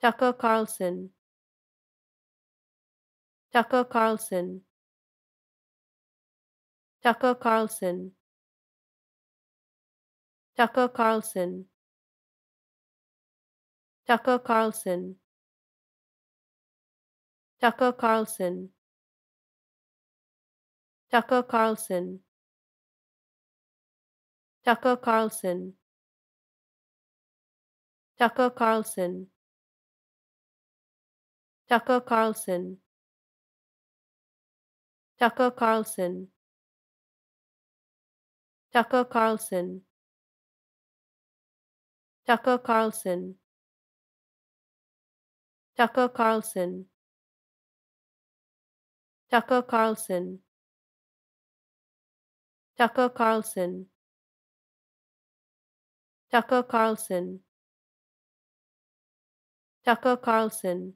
Tucker Carlson Tucker Carlson Tucker Carlson Tucker Carlson Tucker Carlson Tucker Carlson Tucker Carlson Tucker Carlson Tucker Carlson Tucker Carlson Tucker Carlson Tucker Carlson Tucker Carlson Tucker Carlson Tucker Carlson Tucker Carlson Tucker Carlson Tucker Carlson